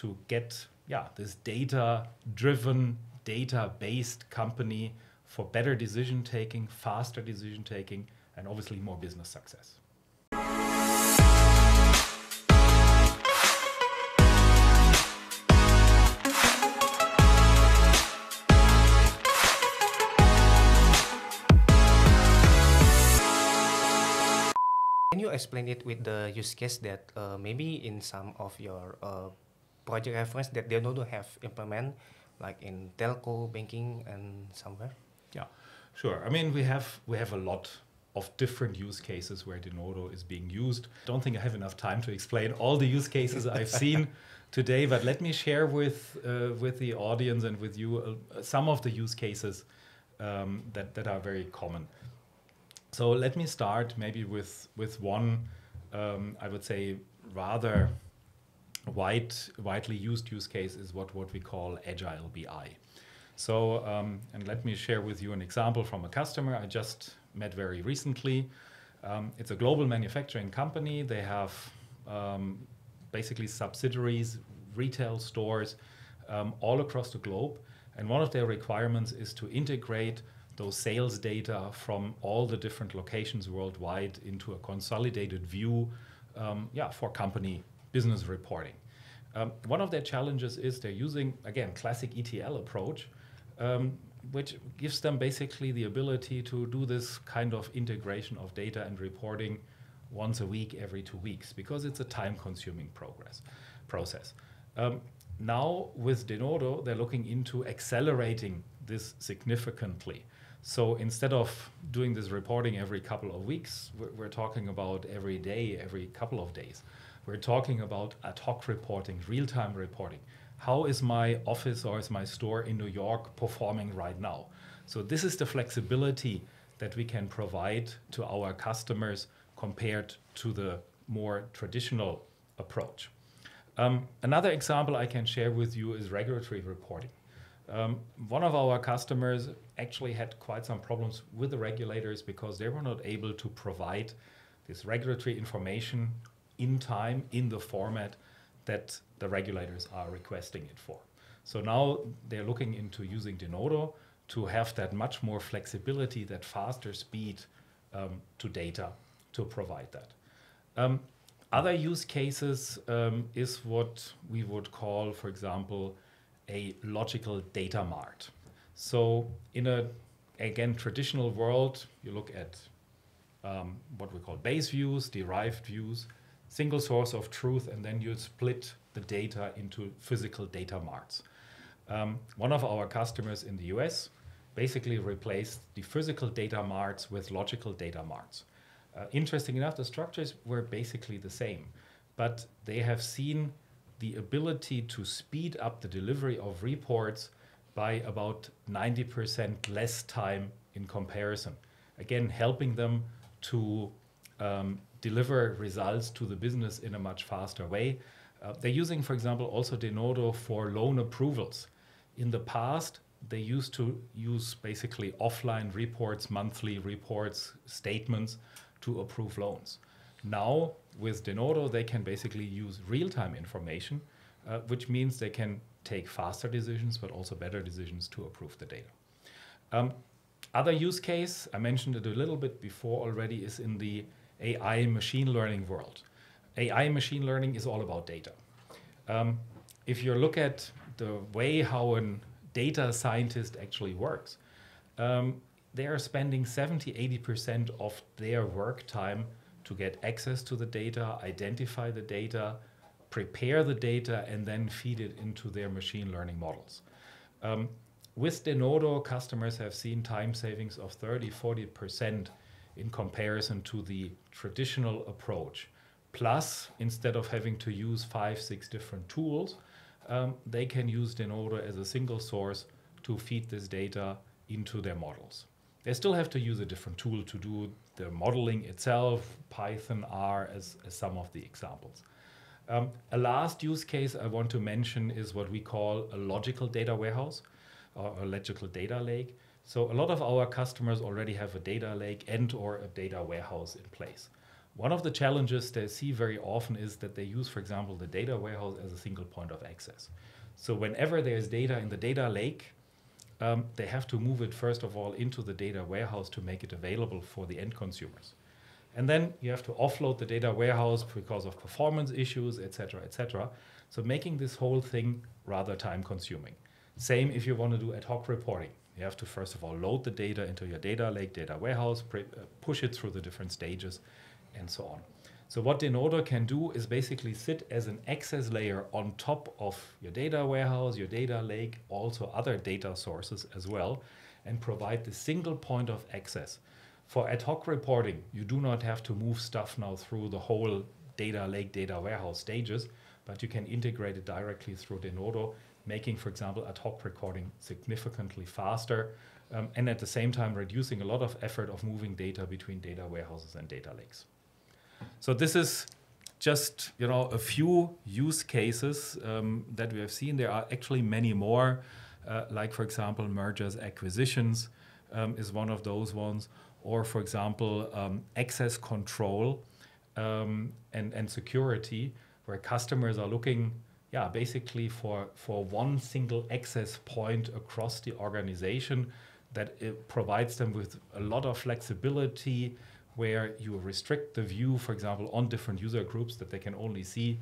to get yeah this data driven data based company for better decision taking faster decision taking and obviously more business success Can you explain it with the use case that uh, maybe in some of your uh, project reference that they know to have implement like in telco, banking, and somewhere? Yeah, sure. I mean, we have we have a lot of different use cases where Denodo is being used. Don't think I have enough time to explain all the use cases I've seen today, but let me share with uh, with the audience and with you uh, some of the use cases um, that that are very common. So let me start maybe with with one um, I would say rather wide, widely used use case is what, what we call agile BI. So, um, and let me share with you an example from a customer I just met very recently. Um, it's a global manufacturing company. They have um, basically subsidiaries, retail stores um, all across the globe. And one of their requirements is to integrate those sales data from all the different locations worldwide into a consolidated view um, yeah, for company business reporting. Um, one of their challenges is they're using, again, classic ETL approach, um, which gives them basically the ability to do this kind of integration of data and reporting once a week, every two weeks, because it's a time-consuming progress process. Um, now with Denodo, they're looking into accelerating this significantly. So instead of doing this reporting every couple of weeks, we're, we're talking about every day, every couple of days. We're talking about ad hoc reporting, real time reporting. How is my office or is my store in New York performing right now? So, this is the flexibility that we can provide to our customers compared to the more traditional approach. Um, another example I can share with you is regulatory reporting. Um, one of our customers actually had quite some problems with the regulators because they were not able to provide this regulatory information in time in the format that the regulators are requesting it for. So now they're looking into using Denodo to have that much more flexibility, that faster speed um, to data to provide that. Um, other use cases um, is what we would call, for example, a logical data mart. So in a, again, traditional world, you look at um, what we call base views, derived views single source of truth, and then you split the data into physical data marts. Um, one of our customers in the US basically replaced the physical data marts with logical data marts. Uh, interesting enough, the structures were basically the same, but they have seen the ability to speed up the delivery of reports by about 90% less time in comparison. Again, helping them to um, deliver results to the business in a much faster way. Uh, they're using, for example, also Denodo for loan approvals. In the past, they used to use basically offline reports, monthly reports, statements to approve loans. Now, with Denodo, they can basically use real time information, uh, which means they can take faster decisions, but also better decisions to approve the data. Um, other use case, I mentioned it a little bit before already, is in the AI machine learning world. AI machine learning is all about data. Um, if you look at the way how a data scientist actually works, um, they are spending 70, 80% of their work time to get access to the data, identify the data, prepare the data, and then feed it into their machine learning models. Um, with Denodo, customers have seen time savings of 30, 40% in comparison to the traditional approach. Plus, instead of having to use five, six different tools, um, they can use Denodo as a single source to feed this data into their models. They still have to use a different tool to do the modeling itself, Python, R, as, as some of the examples. Um, a last use case I want to mention is what we call a logical data warehouse or a logical data lake. So a lot of our customers already have a data lake and or a data warehouse in place. One of the challenges they see very often is that they use, for example, the data warehouse as a single point of access. So whenever there's data in the data lake, um, they have to move it first of all into the data warehouse to make it available for the end consumers. And then you have to offload the data warehouse because of performance issues, etc., etc. So making this whole thing rather time consuming. Same if you want to do ad hoc reporting. You have to first of all load the data into your data lake, data warehouse, uh, push it through the different stages, and so on. So what Denodo can do is basically sit as an access layer on top of your data warehouse, your data lake, also other data sources as well, and provide the single point of access. For ad hoc reporting, you do not have to move stuff now through the whole data lake, data warehouse stages, but you can integrate it directly through Denodo making, for example, ad hoc recording significantly faster, um, and at the same time reducing a lot of effort of moving data between data warehouses and data lakes. So this is just you know a few use cases um, that we have seen. There are actually many more, uh, like for example mergers, acquisitions um, is one of those ones, or for example um, access control um, and and security, where customers are looking yeah, basically for, for one single access point across the organization that it provides them with a lot of flexibility where you restrict the view, for example, on different user groups that they can only see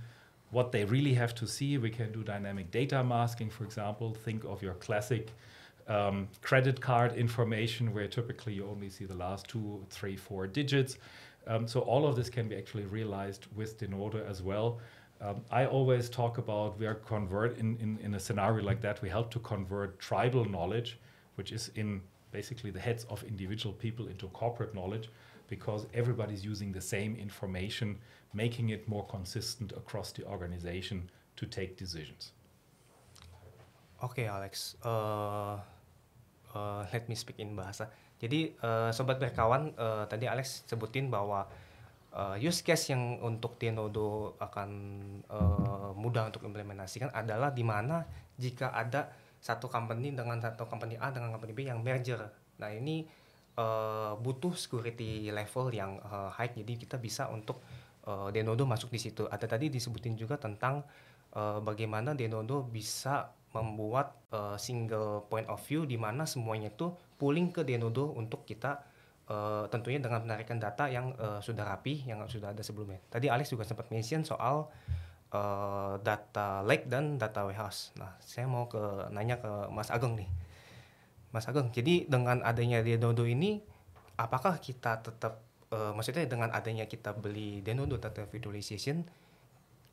what they really have to see. We can do dynamic data masking, for example. Think of your classic um, credit card information where typically you only see the last two, three, four digits. Um, so all of this can be actually realized with Denodo as well. Um, I always talk about we are convert in, in, in a scenario like that, we help to convert tribal knowledge, which is in basically the heads of individual people into corporate knowledge because everybody's using the same information, making it more consistent across the organization to take decisions. Okay, Alex. Uh, uh, let me speak in bahasa. Jadi uh, sobat berkawan uh, tadi Alex sebutin bahwa uh, use case yang untuk Tienodo akan uh, mudah untuk implementasikan adalah di mana jika ada satu company dengan satu company A dengan company B yang merger. Nah, ini uh, butuh security level yang uh, high jadi kita bisa untuk uh, Denodo masuk di situ. Ada tadi disebutin juga tentang uh, bagaimana Denodo bisa membuat uh, single point of view di mana semuanya itu pooling ke Denodo untuk kita Eh, tentunya dengan penarikan data yang uh, sudah rapi yang sudah ada sebelumnya. Tadi Alex juga sempat mention soal uh, data lake dan data warehouse. Nah, saya mau ke nanya ke Mas Ageng nih. Mas Ageng, jadi dengan adanya Denodo ini apakah kita tetap uh, maksudnya dengan adanya kita beli Denodo data visualization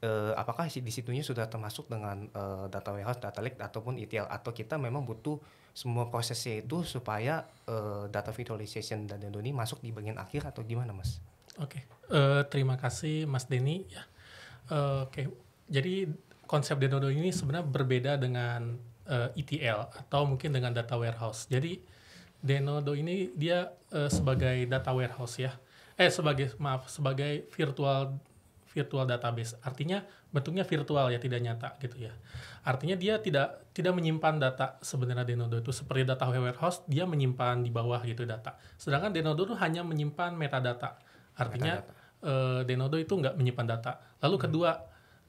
uh, apakah di situnya sudah termasuk dengan uh, data warehouse, data lake ataupun ETL atau kita memang butuh semua prosesnya itu supaya uh, data visualization dan ini masuk di bagian akhir atau gimana, Mas? Oke, okay. uh, terima kasih Mas Denny. Ya, uh, oke. Okay. Jadi konsep Denodo ini sebenarnya berbeda dengan uh, ETL atau mungkin dengan data warehouse. Jadi Denodo ini dia uh, sebagai data warehouse ya, eh sebagai maaf sebagai virtual virtual database. Artinya bentuknya virtual ya, tidak nyata gitu ya. Artinya dia tidak tidak menyimpan data sebenarnya Denodo itu seperti data warehouse, dia menyimpan di bawah gitu data. Sedangkan Denodo itu hanya menyimpan metadata. Artinya metadata. Eh, Denodo itu nggak menyimpan data. Lalu hmm. kedua,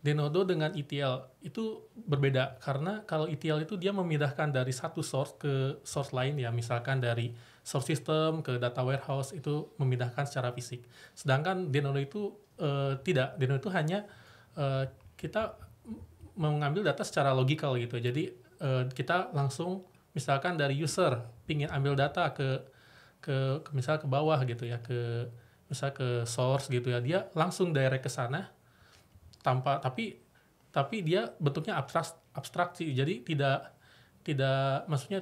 Denodo dengan ETL itu berbeda karena kalau ETL itu dia memindahkan dari satu source ke source lain ya, misalkan dari source system ke data warehouse itu memindahkan secara fisik. Sedangkan Denodo itu uh, tidak, Denodo itu hanya uh, kita mengambil data secara logikal gitu. Jadi uh, kita langsung misalkan dari user pingin ambil data ke ke, ke misal ke bawah gitu ya ke misal ke source gitu ya dia langsung direct ke sana tanpa tapi tapi dia bentuknya abstrak abstrak sih jadi tidak tidak maksudnya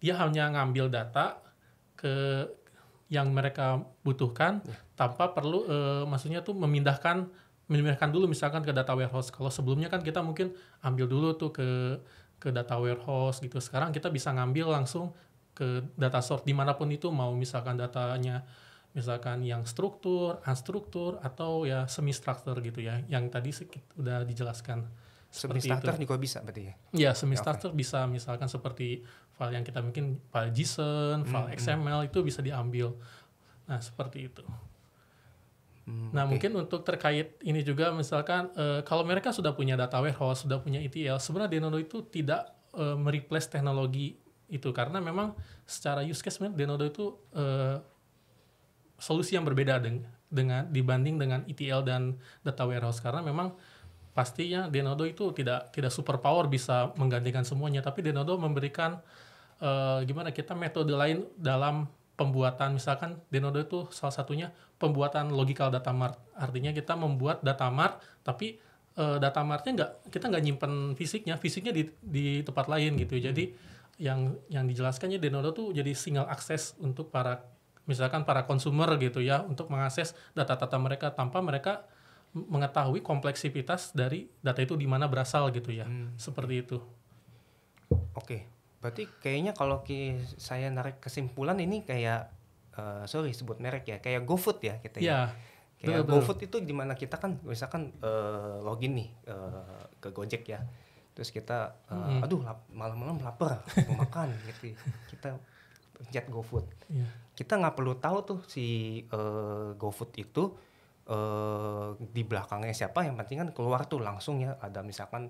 dia hanya ngambil data ke yang mereka butuhkan ya. tanpa perlu uh, maksudnya tuh memindahkan memindahkan dulu misalkan ke data warehouse. Kalau sebelumnya kan kita mungkin ambil dulu tuh ke ke data warehouse gitu. Sekarang kita bisa ngambil langsung ke data source dimanapun itu mau misalkan datanya misalkan yang struktur, unstruktur atau ya semi struktur gitu ya. Yang tadi sudah dijelaskan. Semi itu. juga bisa berarti ya? Iya, semi ya, okay. bisa misalkan seperti file yang kita bikin file JSON, file hmm, hmm. XML itu bisa diambil. Nah, seperti itu. Hmm, nah, okay. mungkin untuk terkait ini juga misalkan uh, kalau mereka sudah punya data warehouse, sudah punya ETL, sebenarnya Denodo itu tidak uh, mereplace teknologi itu karena memang secara use case Denodo itu uh, solusi yang berbeda deng dengan dibanding dengan ETL dan data warehouse karena memang pastinya Denodo itu tidak tidak super power bisa menggantikan semuanya tapi Denodo memberikan Eh, gimana kita metode lain dalam pembuatan misalkan Denodo itu salah satunya pembuatan logical data mart artinya kita membuat data mart tapi uh, data martnya nggak kita nggak nyimpen fisiknya fisiknya di di tempat lain gitu hmm. jadi yang yang dijelaskannya Denodo tuh jadi single akses untuk para misalkan para konsumer gitu ya untuk mengakses data-data mereka tanpa mereka mengetahui kompleksitas dari data itu di mana berasal gitu ya hmm. seperti itu oke Berarti kayaknya kalau saya narik kesimpulan ini kayak uh, sorry sebut merek ya, kayak GoFood ya kita yeah. ya. Iya, kayak GoFood itu dimana kita kan misalkan uh, login nih uh, ke Gojek ya. Terus kita uh, -hmm. aduh lap, malam-malam lapar mau makan gitu. Kita pencet GoFood. Yeah. Kita nggak perlu tahu tuh si uh, GoFood itu uh, di belakangnya siapa yang penting kan keluar tuh langsung ya ada misalkan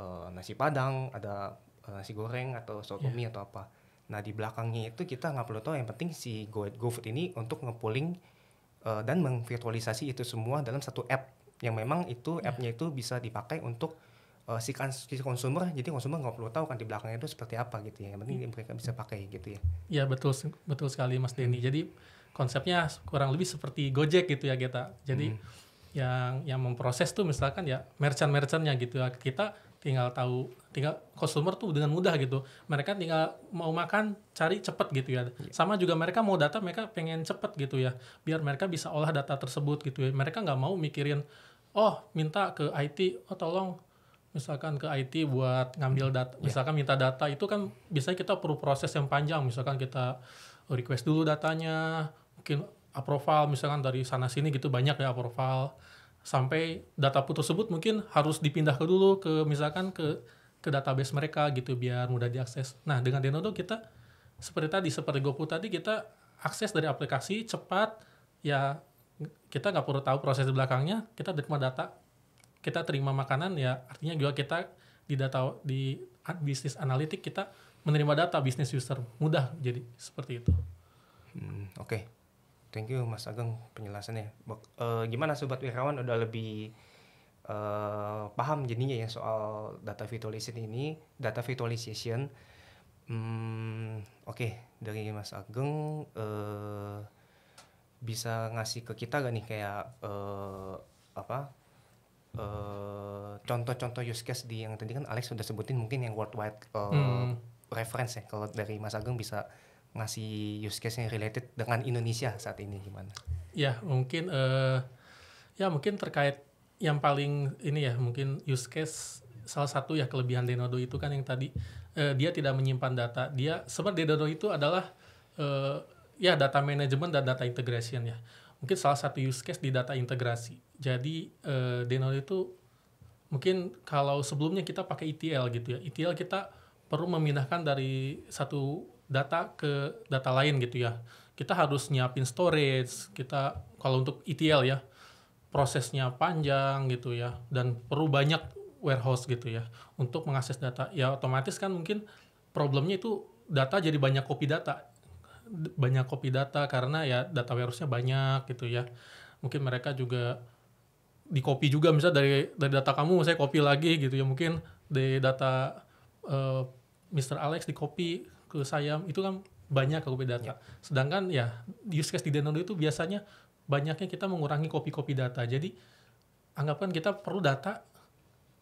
uh, nasi padang, ada Eh, nasi goreng atau soto yeah. mie atau apa. Nah di belakangnya itu kita nggak perlu tahu yang penting si Go, GoFood ini untuk ngepulling uh, eh, dan mengvirtualisasi itu semua dalam satu app yang memang itu yeah. appnya itu bisa dipakai untuk uh, si, kan si konsumer jadi konsumer nggak perlu tahu kan di belakangnya itu seperti apa gitu ya yang penting yeah. mereka bisa pakai gitu ya. Iya betul betul sekali Mas hmm. Denny. Jadi konsepnya kurang lebih seperti Gojek gitu ya kita. Jadi hmm. yang yang memproses tuh misalkan ya merchant-merchantnya gitu ya kita tinggal tahu tinggal customer tuh dengan mudah gitu mereka tinggal mau makan cari cepet gitu ya iya. sama juga mereka mau data mereka pengen cepet gitu ya biar mereka bisa olah data tersebut gitu ya mereka nggak mau mikirin oh minta ke IT oh tolong misalkan ke IT buat ngambil data iya. misalkan minta data itu kan biasanya kita perlu proses yang panjang misalkan kita request dulu datanya mungkin approval misalkan dari sana sini gitu banyak ya approval sampai data tersebut mungkin harus dipindah ke dulu ke misalkan ke ke database mereka gitu biar mudah diakses. Nah, dengan Denodo kita seperti tadi seperti GoFood tadi kita akses dari aplikasi cepat ya kita nggak perlu tahu proses di belakangnya, kita terima data, kita terima makanan ya artinya juga kita di data di bisnis analitik kita menerima data bisnis user mudah jadi seperti itu. Hmm, Oke, Thank you Mas Ageng penjelasannya. Uh, gimana Sobat Wirawan udah lebih uh, paham jadinya ya soal data visualization ini, data visualization, Hmm, Oke, okay. dari Mas Ageng uh, bisa ngasih ke kita gak nih kayak uh, apa contoh contoh-contoh use case di yang tadi kan Alex sudah sebutin mungkin yang worldwide uh, hmm. reference ya kalau dari Mas Ageng bisa ngasih use case yang related dengan Indonesia saat ini gimana? Ya mungkin uh, ya mungkin terkait yang paling ini ya mungkin use case salah satu ya kelebihan Denodo itu kan yang tadi uh, dia tidak menyimpan data dia sebenarnya Denodo itu adalah uh, ya data management dan data integration ya mungkin salah satu use case di data integrasi jadi uh, Denodo itu mungkin kalau sebelumnya kita pakai ETL gitu ya ETL kita perlu memindahkan dari satu data ke data lain gitu ya. Kita harus nyiapin storage, kita kalau untuk ETL ya, prosesnya panjang gitu ya, dan perlu banyak warehouse gitu ya untuk mengakses data. Ya otomatis kan mungkin problemnya itu data jadi banyak kopi data. Banyak kopi data karena ya data warehouse-nya banyak gitu ya. Mungkin mereka juga di copy juga misalnya dari dari data kamu saya copy lagi gitu ya mungkin di data uh, eh, Mr. Alex di copy ke saya itu kan banyak copy data. Ya. Sedangkan ya use case di Denodo itu biasanya banyaknya kita mengurangi kopi-kopi data. Jadi anggapkan kita perlu data,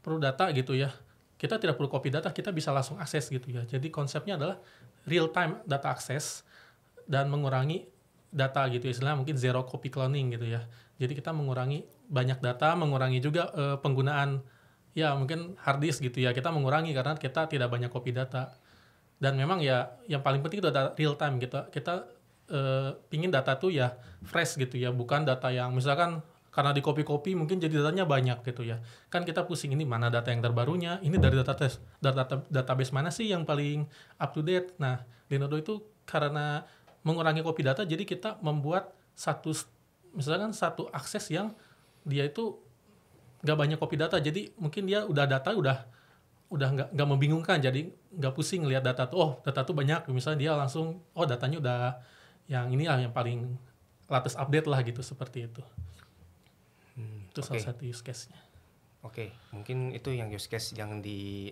perlu data gitu ya. Kita tidak perlu kopi data, kita bisa langsung akses gitu ya. Jadi konsepnya adalah real time data akses dan mengurangi data gitu ya. istilahnya mungkin zero copy cloning gitu ya. Jadi kita mengurangi banyak data, mengurangi juga uh, penggunaan ya mungkin hard disk gitu ya. Kita mengurangi karena kita tidak banyak copy data dan memang ya yang paling penting itu data real time gitu. kita kita uh, eh, pingin data tuh ya fresh gitu ya bukan data yang misalkan karena di copy-copy mungkin jadi datanya banyak gitu ya. Kan kita pusing ini mana data yang terbarunya, ini dari data tes, data, database mana sih yang paling up to date. Nah, Linodo itu karena mengurangi copy data jadi kita membuat satu misalkan satu akses yang dia itu nggak banyak copy data jadi mungkin dia udah data udah udah nggak nggak membingungkan jadi nggak pusing lihat data tuh oh data tuh banyak misalnya dia langsung oh datanya udah yang ini lah yang paling latest update lah gitu seperti itu hmm, itu okay. salah satu use case-nya oke okay. mungkin itu yang use case yang di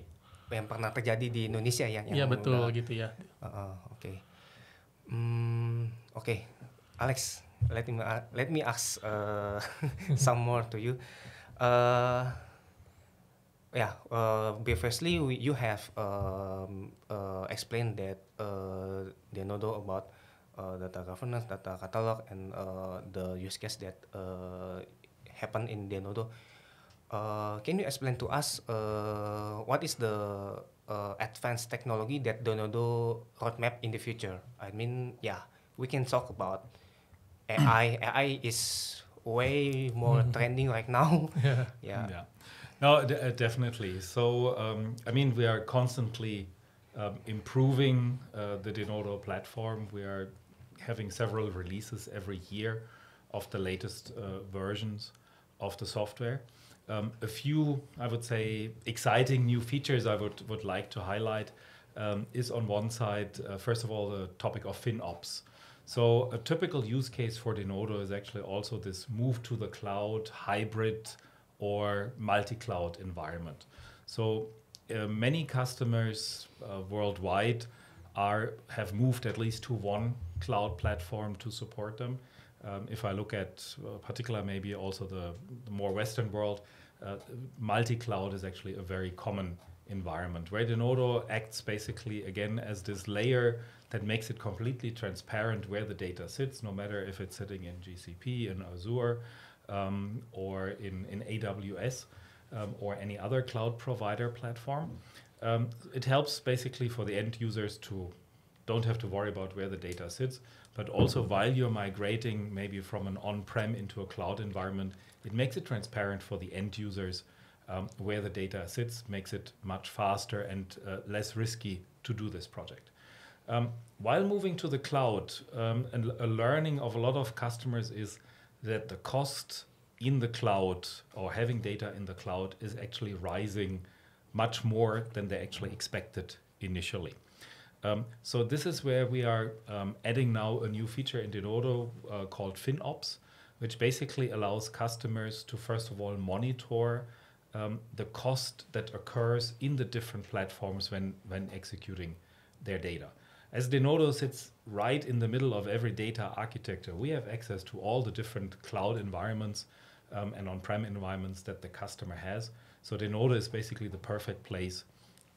yang pernah terjadi di Indonesia ya iya betul udah, gitu ya oke hmm, oke Alex let me uh, let me ask uh, some more to you uh, Yeah, uh, previously we, you have um, uh, explained that uh, Denodo about uh, data governance, data catalog, and uh, the use case that uh, happened in Denodo. Uh, can you explain to us uh, what is the uh, advanced technology that Denodo roadmap in the future? I mean, yeah, we can talk about AI. AI is way more mm -hmm. trending right now. yeah. yeah. yeah. No, uh, definitely. So, um, I mean, we are constantly um, improving uh, the Denodo platform. We are having several releases every year of the latest uh, versions of the software. Um, a few, I would say, exciting new features I would, would like to highlight um, is on one side, uh, first of all, the topic of FinOps. So, a typical use case for Denodo is actually also this move to the cloud hybrid or multi-cloud environment. So uh, many customers uh, worldwide are have moved at least to one cloud platform to support them. Um, if I look at uh, particular maybe also the, the more Western world, uh, multi-cloud is actually a very common environment where Denodo acts basically again as this layer that makes it completely transparent where the data sits, no matter if it's sitting in GCP, in Azure, um, or in, in AWS um, or any other cloud provider platform. Um, it helps basically for the end users to don't have to worry about where the data sits, but also while you're migrating maybe from an on-prem into a cloud environment, it makes it transparent for the end users um, where the data sits, makes it much faster and uh, less risky to do this project. Um, while moving to the cloud, um, and a learning of a lot of customers is that the cost in the cloud or having data in the cloud is actually rising much more than they actually expected initially. Um, so this is where we are um, adding now a new feature in Denodo uh, called FinOps, which basically allows customers to first of all monitor um, the cost that occurs in the different platforms when when executing their data as Denodo sits right in the middle of every data architecture, we have access to all the different cloud environments um, and on-prem environments that the customer has. So Denodo is basically the perfect place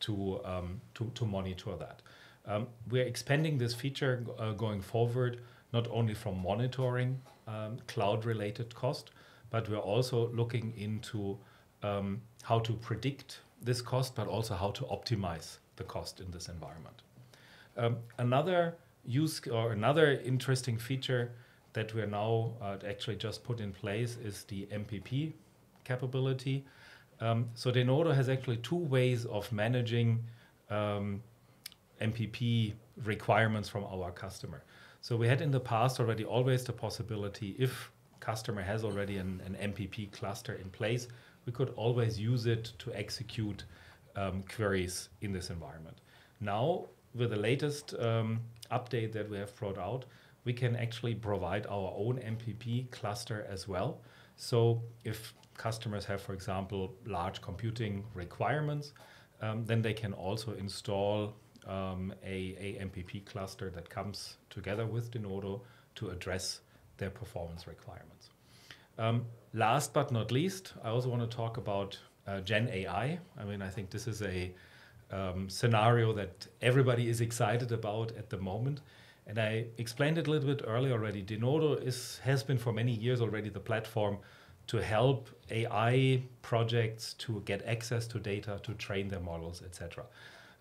to um, to, to, monitor that. Um, we're expanding this feature uh, going forward, not only from monitoring um, cloud-related cost, but we're also looking into um, how to predict this cost, but also how to optimize the cost in this environment. Um, another use or another interesting feature that we're now uh, actually just put in place is the MPP capability. Um, so Denodo has actually two ways of managing um, MPP requirements from our customer. So we had in the past already always the possibility if customer has already an, an MPP cluster in place, we could always use it to execute um, queries in this environment. Now with the latest um, update that we have brought out, we can actually provide our own MPP cluster as well. So if customers have, for example, large computing requirements, um, then they can also install um, a, a MPP cluster that comes together with Denodo to address their performance requirements. Um, last but not least, I also want to talk about uh, Gen AI. I mean, I think this is a um, scenario that everybody is excited about at the moment. And I explained it a little bit earlier already. Denodo is, has been for many years already the platform to help AI projects to get access to data, to train their models, etc.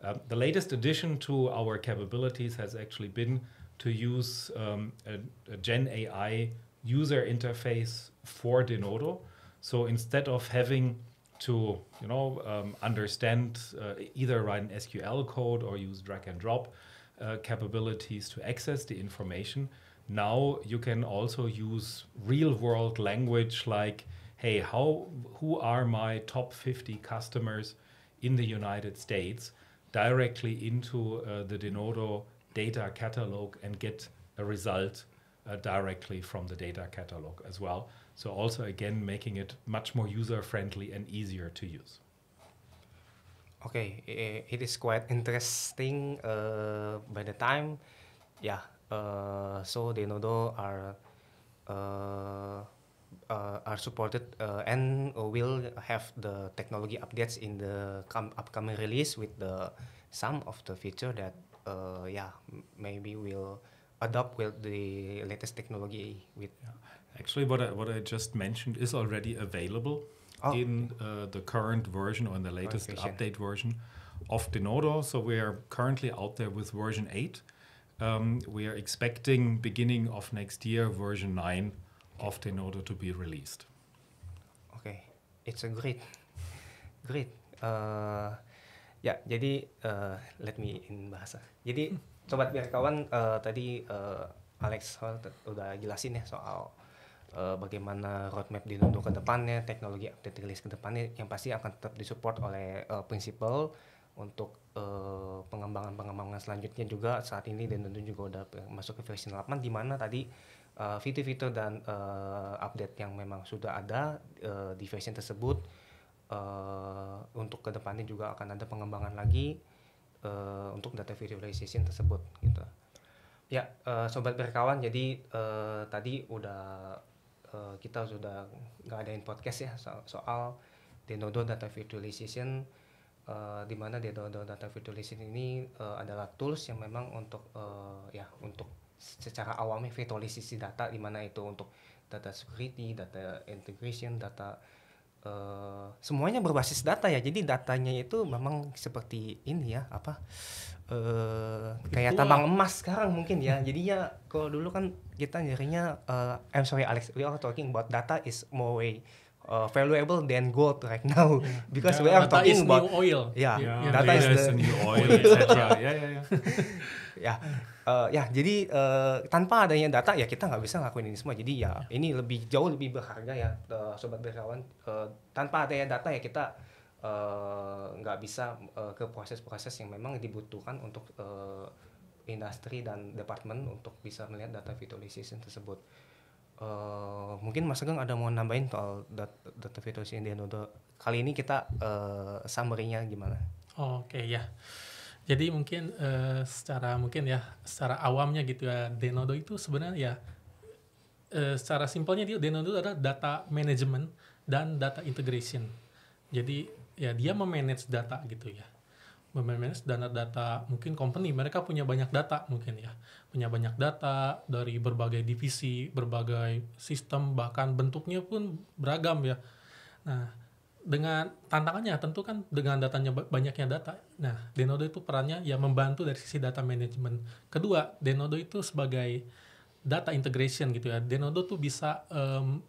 Um, the latest addition to our capabilities has actually been to use um, a, a, Gen AI user interface for Denodo. So instead of having to you know um, understand uh, either write an SQL code or use drag and drop uh, capabilities to access the information. Now you can also use real world language like, hey, how who are my top 50 customers in the United States directly into uh, the Denodo data catalog and get a result uh, directly from the data catalog as well. So also again making it much more user friendly and easier to use. Okay, it is quite interesting. Uh, by the time, yeah. Uh, so the Nodo are uh, uh, are supported uh, and will have the technology updates in the upcoming release with the some of the feature that uh, yeah maybe will adopt with the latest technology with. Yeah. Actually, what I, what I just mentioned is already available oh. in uh, the current version or in the oh, latest okay, update version of Denodo. So we are currently out there with version 8. Um, we are expecting beginning of next year version 9 okay. of Denodo to be released. Okay, it's a great, great. Uh, ya, jadi uh, let me in bahasa. Jadi hmm. sobat biar kawan uh, tadi uh, Alex udah jelasin ya soal uh, bagaimana roadmap di ke depannya, teknologi update release ke depannya yang pasti akan tetap disupport oleh uh, eh, principal untuk pengembangan eh, pengembangan-pengembangan selanjutnya juga saat ini dan tentu juga udah masuk ke versi 8 di mana tadi uh, fitur-fitur dan uh, update yang memang sudah ada uh, di versi tersebut uh, untuk kedepannya juga akan ada pengembangan lagi uh, untuk data visualization tersebut gitu. Ya, uh, sobat berkawan, jadi uh, tadi udah Eh, kita sudah nggak adain podcast ya so soal Denodo Data Virtualization uh, di mana Denodo Data Virtualization ini uh, adalah tools yang memang untuk uh, ya untuk secara awamnya virtualisasi data di mana itu untuk data security, data integration, data uh, semuanya berbasis data ya. Jadi datanya itu memang seperti ini ya, apa Eh, kayak Itulah. tambang emas sekarang mungkin ya. Jadinya kalau dulu kan kita nyarinya uh, I'm sorry Alex, we are talking about data is more way uh, valuable than gold right now because yeah, we are talking is about new oil. Yeah, yeah, yeah data yeah, is, the new oil, etc. ya, ya, ya. Ya, Jadi uh, tanpa adanya data ya kita nggak bisa ngakuin ini semua. Jadi ya ini lebih jauh lebih berharga ya, uh, sobat berkawan. Uh, tanpa adanya data ya kita Eh, nggak uh, bisa uh, ke proses-proses yang memang dibutuhkan untuk uh, industri dan departemen untuk bisa melihat data visualization tersebut. Uh, mungkin Mas Ageng ada mau nambahin soal data, data visualization di Indonesia. Kali ini kita uh, summary-nya gimana? Oh, Oke okay, ya. Jadi mungkin uh, secara mungkin ya secara awamnya gitu ya Denodo itu sebenarnya ya uh, secara simpelnya dia Denodo adalah data management dan data integration. Jadi ya dia memanage data gitu ya memanage data-data mungkin company mereka punya banyak data mungkin ya punya banyak data dari berbagai divisi berbagai sistem bahkan bentuknya pun beragam ya nah dengan tantangannya tentu kan dengan datanya banyaknya data nah Denodo itu perannya ya membantu dari sisi data management kedua Denodo itu sebagai data integration gitu ya Denodo tuh bisa um,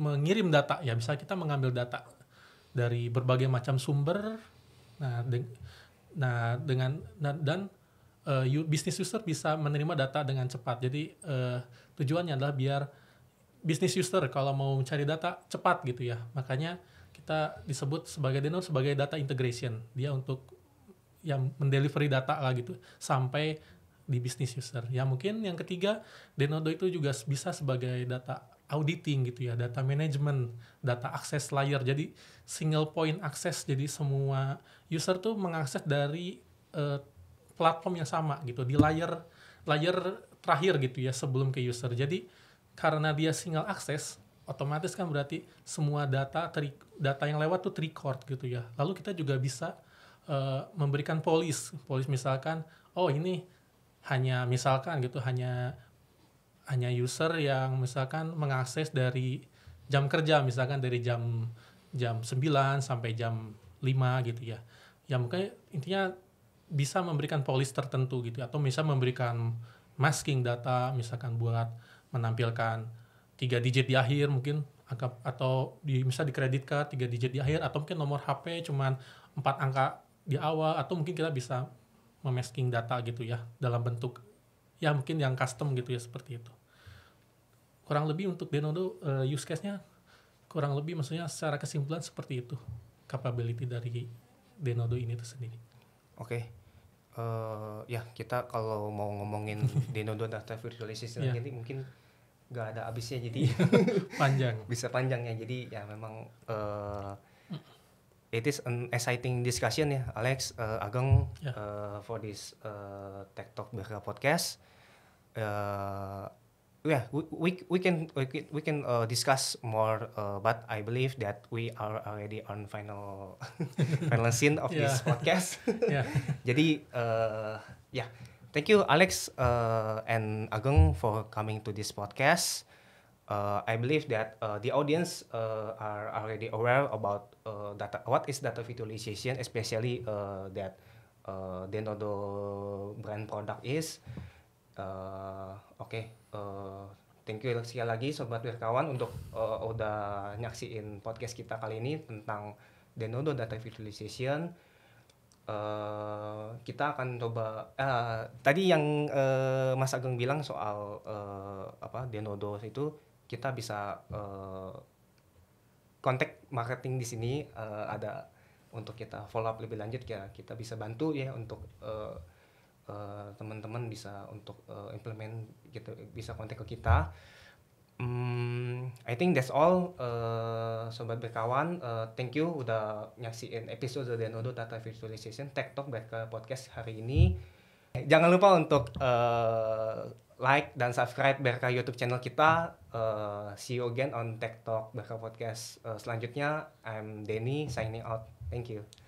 mengirim data ya bisa kita mengambil data dari berbagai macam sumber. Nah, de nah dengan nah, dan uh, eh, bisnis user bisa menerima data dengan cepat. Jadi uh, tujuannya adalah biar bisnis user kalau mau cari data cepat gitu ya. Makanya kita disebut sebagai Deno sebagai data integration. Dia untuk yang mendelivery data lah gitu sampai di bisnis user. Ya mungkin yang ketiga Denodo itu juga bisa sebagai data auditing gitu ya, data management, data access layer. Jadi single point access jadi semua user tuh mengakses dari uh, platform yang sama gitu di layer layer terakhir gitu ya sebelum ke user. Jadi karena dia single access otomatis kan berarti semua data teri, data yang lewat tuh record gitu ya. Lalu kita juga bisa uh, memberikan polis, polis misalkan oh ini hanya misalkan gitu hanya hanya user yang misalkan mengakses dari jam kerja misalkan dari jam jam 9 sampai jam 5 gitu ya. Ya mungkin intinya bisa memberikan polis tertentu gitu ya, atau bisa memberikan masking data misalkan buat menampilkan tiga digit di akhir mungkin atau di bisa di kredit card tiga digit di akhir atau mungkin nomor HP cuman empat angka di awal atau mungkin kita bisa memasking data gitu ya dalam bentuk ya mungkin yang custom gitu ya seperti itu kurang lebih untuk Benodo uh, use case-nya kurang lebih maksudnya secara kesimpulan seperti itu capability dari Denodo ini tersendiri Oke. Okay. Uh, eh, ya kita kalau mau ngomongin Denodo data visualization yeah. ini iya. mungkin nggak ada habisnya jadi panjang. Bisa panjangnya. Jadi ya memang uh, it is an exciting discussion ya Alex uh, Ageng yeah. Ya. uh, for this uh, Tech Talk Berka podcast yeah, we, we, we can we can, we can uh, discuss more, uh, but I believe that we are already on final final scene of this podcast. yeah. Jadi, uh, yeah, thank you Alex uh, and Ageng for coming to this podcast. Uh, I believe that uh, the audience uh, are already aware about uh, data. What is data visualization, especially uh, that uh, they the brand product is. Eh, oke okay, uh, eh, thank you sekali lagi sobat wirkawan untuk uh, udah nyaksiin podcast kita kali ini tentang denodo data visualization uh, kita akan coba uh, tadi yang uh, Mas Ageng bilang soal uh, apa denodo itu kita bisa uh, kontak marketing di sini uh, ada untuk kita follow up lebih lanjut ya kita bisa bantu ya untuk uh, Eh, teman-teman bisa untuk uh, implement gitu bisa kontak ke kita. Um, I think that's all uh, sobat berkawan. Uh, thank you udah nyaksiin episode dari Nodo Data Visualization Tech Talk Berka Podcast hari ini. Jangan lupa untuk uh, like dan subscribe Berka YouTube channel kita. Uh, see you again on Tech Talk Berka Podcast uh, selanjutnya. I'm Denny signing out. Thank you.